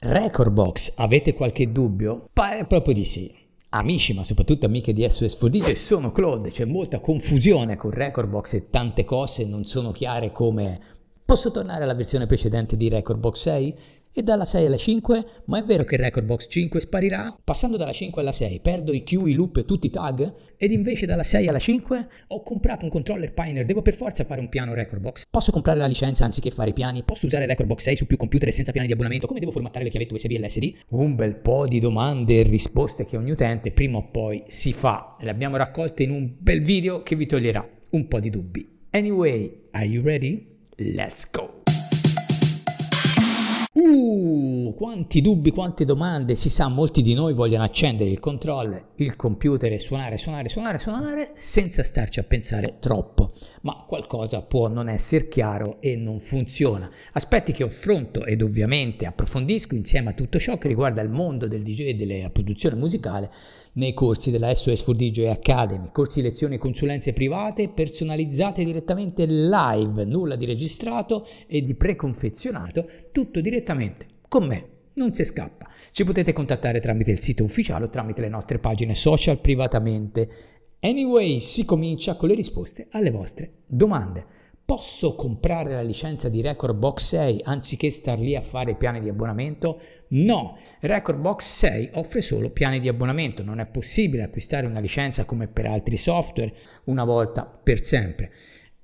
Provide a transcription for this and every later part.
Record Box, avete qualche dubbio? Pare proprio di sì. Amici, ma soprattutto amiche di SOS for DJ, sono Claude, c'è molta confusione con Record Box e tante cose non sono chiare come posso tornare alla versione precedente di Recordbox 6? e dalla 6 alla 5, ma è vero che il record box 5 sparirà? Passando dalla 5 alla 6 perdo i Q, i loop e tutti i tag? Ed invece dalla 6 alla 5 ho comprato un controller Pioneer, devo per forza fare un piano record box? Posso comprare la licenza anziché fare i piani? Posso usare record box 6 su più computer senza piani di abbonamento? Come devo formattare le chiavette USB e l'SD? Un bel po' di domande e risposte che ogni utente prima o poi si fa. Le abbiamo raccolte in un bel video che vi toglierà un po' di dubbi. Anyway, are you ready? Let's go! quanti dubbi, quante domande, si sa, molti di noi vogliono accendere il controller, il computer e suonare, suonare, suonare, suonare senza starci a pensare troppo, ma qualcosa può non essere chiaro e non funziona. Aspetti che affronto ed ovviamente approfondisco insieme a tutto ciò che riguarda il mondo del DJ e della produzione musicale nei corsi della SOS for DJ Academy, corsi, lezioni, e consulenze private personalizzate direttamente live, nulla di registrato e di preconfezionato, tutto direttamente con me non si scappa. Ci potete contattare tramite il sito ufficiale o tramite le nostre pagine social privatamente. Anyway, si comincia con le risposte alle vostre domande. Posso comprare la licenza di Record Box 6 anziché star lì a fare piani di abbonamento? No, Record Box 6 offre solo piani di abbonamento, non è possibile acquistare una licenza come per altri software una volta per sempre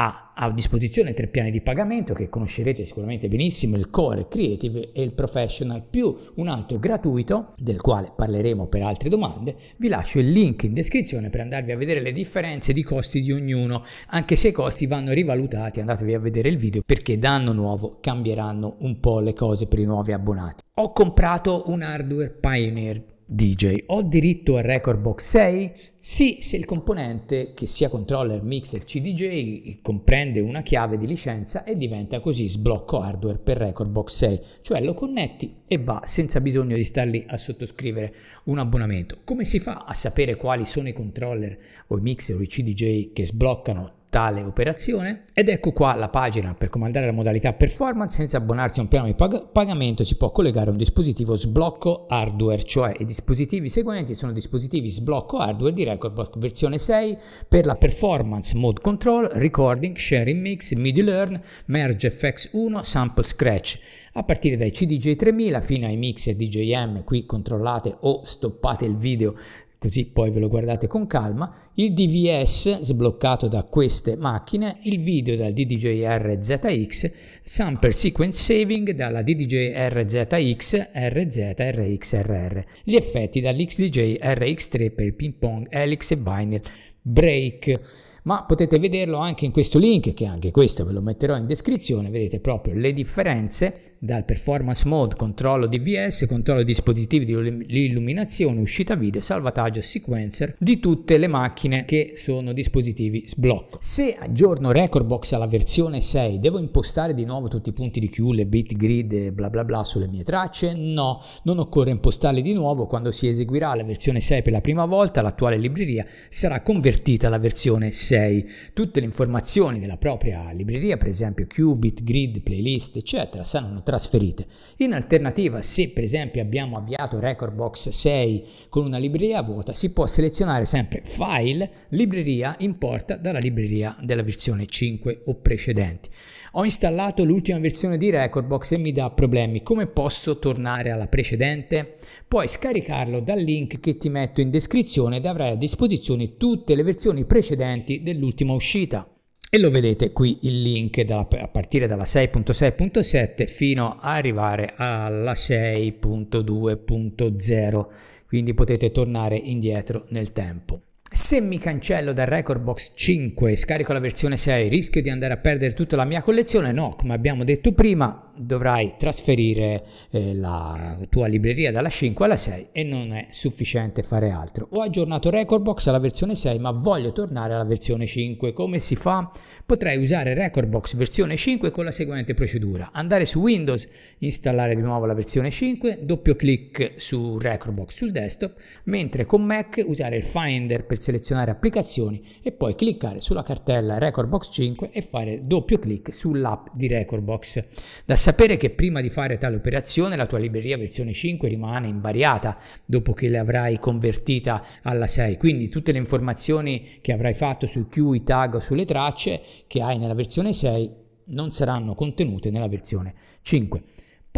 ha a disposizione tre piani di pagamento che conoscerete sicuramente benissimo, il Core, Creative e il Professional, più un altro gratuito, del quale parleremo per altre domande. Vi lascio il link in descrizione per andarvi a vedere le differenze di costi di ognuno, anche se i costi vanno rivalutati, andatevi a vedere il video perché da anno nuovo cambieranno un po' le cose per i nuovi abbonati. Ho comprato un hardware Pioneer DJ. Ho diritto al record box 6? Sì, se il componente, che sia controller, mixer, CDJ, comprende una chiave di licenza e diventa così sblocco hardware per record box 6, cioè lo connetti e va senza bisogno di star lì a sottoscrivere un abbonamento. Come si fa a sapere quali sono i controller o i mixer o i CDJ che sbloccano tale operazione ed ecco qua la pagina per comandare la modalità performance senza abbonarsi a un piano di pag- pagamento si può collegare un dispositivo sblocco hardware cioè i dispositivi seguenti sono dispositivi sblocco hardware di Recordbox versione 6 per la performance mode control recording sharing mix midi learn merge fx1 sample scratch a partire dai cdj 3000 fino ai mix e djm qui controllate o stoppate il video così poi ve lo guardate con calma, il DVS sbloccato da queste macchine, il video dal DDJR ZX, sample Sequence Saving dalla DDJR ZX, RZ, RXRR, gli effetti dall'XDJ RX3 per il ping pong, helix e binary break ma potete vederlo anche in questo link, che anche questo ve lo metterò in descrizione, vedete proprio le differenze dal performance mode, controllo DVS, controllo dispositivi di illuminazione, uscita video, salvataggio, sequencer, di tutte le macchine che sono dispositivi sblocco. Se aggiorno record box alla versione 6, devo impostare di nuovo tutti i punti di Q, le bit grid e bla bla bla sulle mie tracce? No, non occorre impostarli di nuovo, quando si eseguirà la versione 6 per la prima volta, l'attuale libreria sarà convertita alla versione 6 musei, tutte le informazioni della propria libreria, per esempio Qubit, Grid, playlist, eccetera, saranno trasferite. In alternativa, se per esempio abbiamo avviato Recordbox 6 con una libreria vuota, si può selezionare sempre File, Libreria, Importa dalla libreria della versione 5 o precedenti. Ho installato l'ultima versione di Recordbox e mi dà problemi. Come posso tornare alla precedente? Puoi scaricarlo dal link che ti metto in descrizione ed avrai a disposizione tutte le versioni precedenti dell'ultima uscita e lo vedete qui il link dalla, a partire dalla 6.6.7 fino a arrivare alla 6.2.0 quindi potete tornare indietro nel tempo se mi cancello dal record box 5 e scarico la versione 6 rischio di andare a perdere tutta la mia collezione no come abbiamo detto prima dovrai trasferire eh, la tua libreria dalla 5 alla 6 e non è sufficiente fare altro. Ho aggiornato Recordbox alla versione 6 ma voglio tornare alla versione 5. Come si fa? Potrai usare Recordbox versione 5 con la seguente procedura. Andare su Windows, installare di nuovo la versione 5, doppio clic su Recordbox sul desktop, mentre con Mac usare il Finder per selezionare applicazioni e poi cliccare sulla cartella Recordbox 5 e fare doppio clic sull'app di Recordbox. Da sapere che prima di fare tale operazione la tua libreria versione 5 rimane invariata dopo che l'avrai convertita alla 6, quindi tutte le informazioni che avrai fatto su i tag o sulle tracce che hai nella versione 6 non saranno contenute nella versione 5.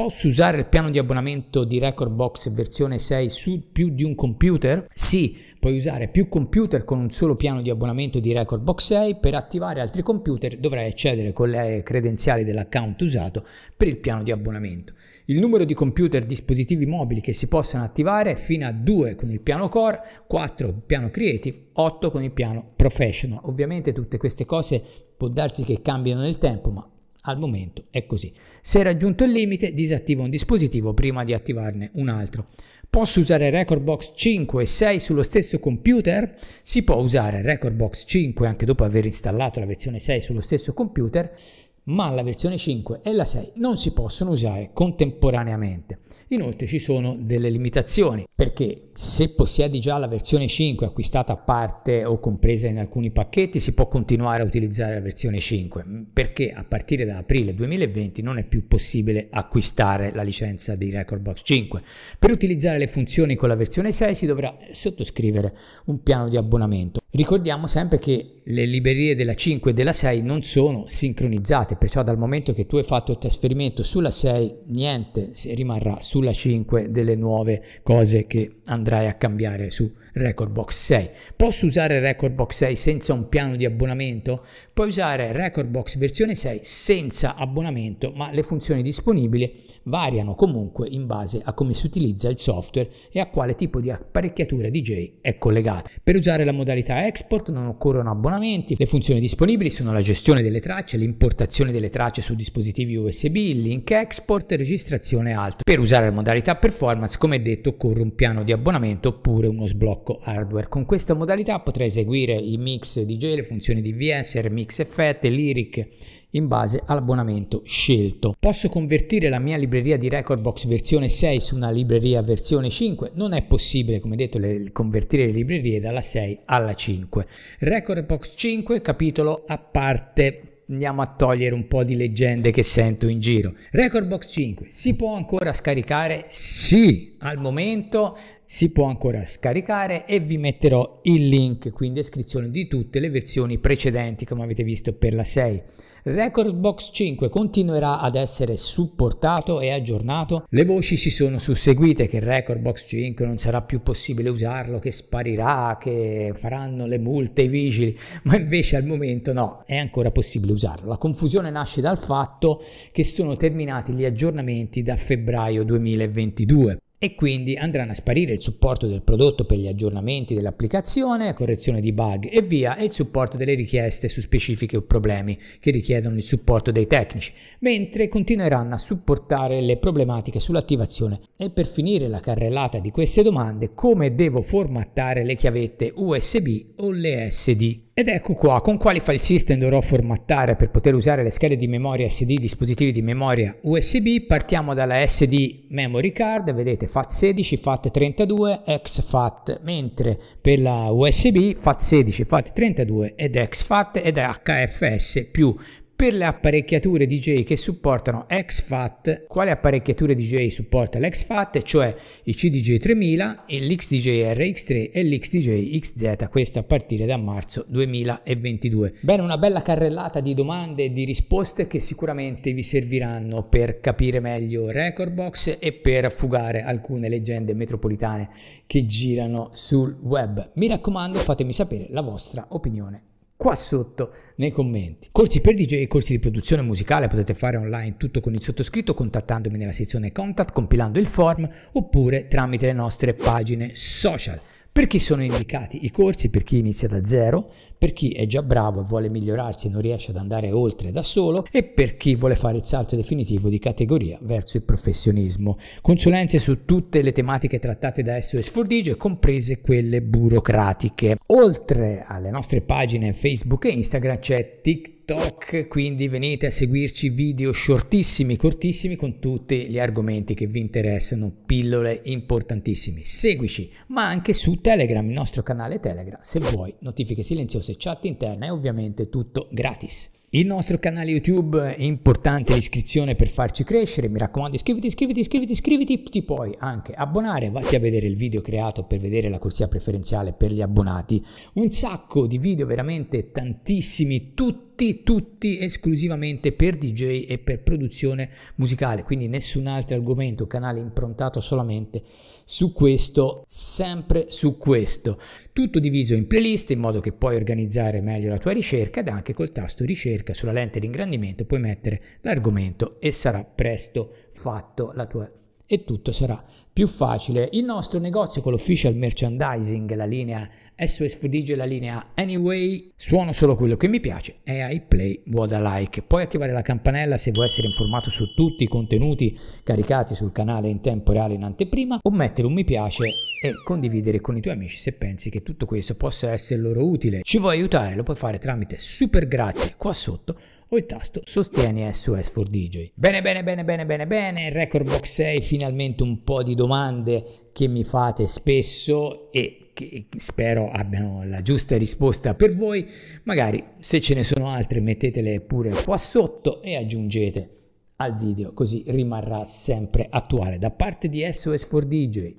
Posso usare il piano di abbonamento di Recordbox versione 6 su più di un computer? Sì, puoi usare più computer con un solo piano di abbonamento di Recordbox 6. Per attivare altri computer dovrai accedere con le credenziali dell'account usato per il piano di abbonamento. Il numero di computer dispositivi mobili che si possono attivare è fino a 2 con il piano Core, 4 con il piano Creative, 8 con il piano Professional. Ovviamente tutte queste cose può darsi che cambiano nel tempo, ma al momento è così. Se raggiunto il limite, disattivo un dispositivo prima di attivarne un altro. Posso usare Recordbox 5 e 6 sullo stesso computer? Si può usare Recordbox 5 anche dopo aver installato la versione 6 sullo stesso computer ma la versione 5 e la 6 non si possono usare contemporaneamente. Inoltre ci sono delle limitazioni, perché se possiedi già la versione 5 acquistata a parte o compresa in alcuni pacchetti, si può continuare a utilizzare la versione 5, mm, perché a partire da aprile 2020 non è più possibile acquistare la licenza di Recordbox 5. Per utilizzare le funzioni con la versione 6 si dovrà sottoscrivere un piano di abbonamento Ricordiamo sempre che le librerie della 5 e della 6 non sono sincronizzate, perciò dal momento che tu hai fatto il trasferimento sulla 6, niente rimarrà sulla 5 delle nuove cose che andrai a cambiare su Record Box 6. Posso usare Record Box 6 senza un piano di abbonamento? Puoi usare Record Box versione 6 senza abbonamento, ma le funzioni disponibili variano comunque in base a come si utilizza il software e a quale tipo di apparecchiatura DJ è collegata. Per usare la modalità export, non occorrono abbonamenti, le funzioni disponibili sono la gestione delle tracce, l'importazione delle tracce su dispositivi USB, link export, registrazione e altro. Per usare la modalità performance, come detto, occorre un piano di abbonamento oppure uno sblocco hardware. Con questa modalità potrai eseguire i mix DJ, le funzioni DVS, remix effette, lyric, in base all'abbonamento scelto. Posso convertire la mia libreria di Recordbox versione 6 su una libreria versione 5? Non è possibile, come detto, le, convertire le librerie dalla 6 alla 5. Recordbox 5, capitolo a parte andiamo a togliere un po' di leggende che sento in giro. Recordbox 5 si può ancora scaricare? Sì, al momento si può ancora scaricare e vi metterò il link qui in descrizione di tutte le versioni precedenti come avete visto per la 6. Record Box 5 continuerà ad essere supportato e aggiornato. Le voci si sono susseguite che Record Box 5 non sarà più possibile usarlo, che sparirà, che faranno le multe i vigili, ma invece al momento no, è ancora possibile usarlo. La confusione nasce dal fatto che sono terminati gli aggiornamenti da febbraio 2022 e quindi andranno a sparire il supporto del prodotto per gli aggiornamenti dell'applicazione, correzione di bug e via, e il supporto delle richieste su specifiche o problemi che richiedono il supporto dei tecnici, mentre continueranno a supportare le problematiche sull'attivazione e per finire la carrellata di queste domande come devo formattare le chiavette USB o le SD. Ed ecco qua con quali file system dovrò formattare per poter usare le schede di memoria SD, dispositivi di memoria USB. Partiamo dalla SD memory card, vedete FAT16, FAT32, XFAT, mentre per la USB FAT16, FAT32 ed XFAT ed HFS più per le apparecchiature DJ che supportano XFAT, quale apparecchiatura DJ supporta l'XFAT? Cioè il CDJ3000, l'XDJ RX3 e l'XDJ XZ, questo a partire da marzo 2022. Bene, una bella carrellata di domande e di risposte che sicuramente vi serviranno per capire meglio Recordbox e per fugare alcune leggende metropolitane che girano sul web. Mi raccomando, fatemi sapere la vostra opinione qua sotto nei commenti. Corsi per DJ e corsi di produzione musicale potete fare online tutto con il sottoscritto contattandomi nella sezione contact compilando il form oppure tramite le nostre pagine social. Per chi sono indicati i corsi? Per chi inizia da zero, per chi è già bravo e vuole migliorarsi e non riesce ad andare oltre da solo e per chi vuole fare il salto definitivo di categoria verso il professionismo. Consulenze su tutte le tematiche trattate da SOS Fordigio, comprese quelle burocratiche. Oltre alle nostre pagine Facebook e Instagram c'è TikTok quindi venite a seguirci video shortissimi, cortissimi con tutti gli argomenti che vi interessano, pillole importantissime. Seguici, ma anche su Telegram, il nostro canale Telegram, se vuoi notifiche silenziose risorse, chat interna e ovviamente tutto gratis. Il nostro canale YouTube è importante l'iscrizione per farci crescere, mi raccomando iscriviti, iscriviti, iscriviti, iscriviti, ti puoi anche abbonare, vatti a vedere il video creato per vedere la corsia preferenziale per gli abbonati, un sacco di video veramente tantissimi, tutti tutti, tutti esclusivamente per DJ e per produzione musicale, quindi nessun altro argomento, canale improntato solamente su questo, sempre su questo. Tutto diviso in playlist in modo che puoi organizzare meglio la tua ricerca ed anche col tasto ricerca sulla lente di ingrandimento puoi mettere l'argomento e sarà presto fatto la tua ricerca e tutto sarà più facile. Il nostro negozio con l'official merchandising, la linea SOS Footage e la linea Anyway, suono solo quello che mi piace e I play what I like. Puoi attivare la campanella se vuoi essere informato su tutti i contenuti caricati sul canale in tempo reale in anteprima o mettere un mi piace e condividere con i tuoi amici se pensi che tutto questo possa essere loro utile. Ci vuoi aiutare? Lo puoi fare tramite super grazie qua sotto o il tasto sostieni eh, SOS eh, 4DJ. Bene, bene, bene, bene, bene, bene, Record Box 6, finalmente un po' di domande che mi fate spesso e che spero abbiano la giusta risposta per voi. Magari se ce ne sono altre mettetele pure qua sotto e aggiungete al video così rimarrà sempre attuale. Da parte di SOS4DJ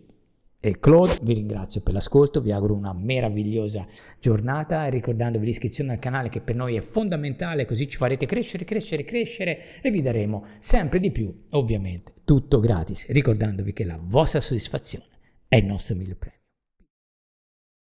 e Claude, vi ringrazio per l'ascolto, vi auguro una meravigliosa giornata ricordandovi l'iscrizione al canale che per noi è fondamentale, così ci farete crescere, crescere, crescere e vi daremo sempre di più, ovviamente, tutto gratis, ricordandovi che la vostra soddisfazione è il nostro miglior premio.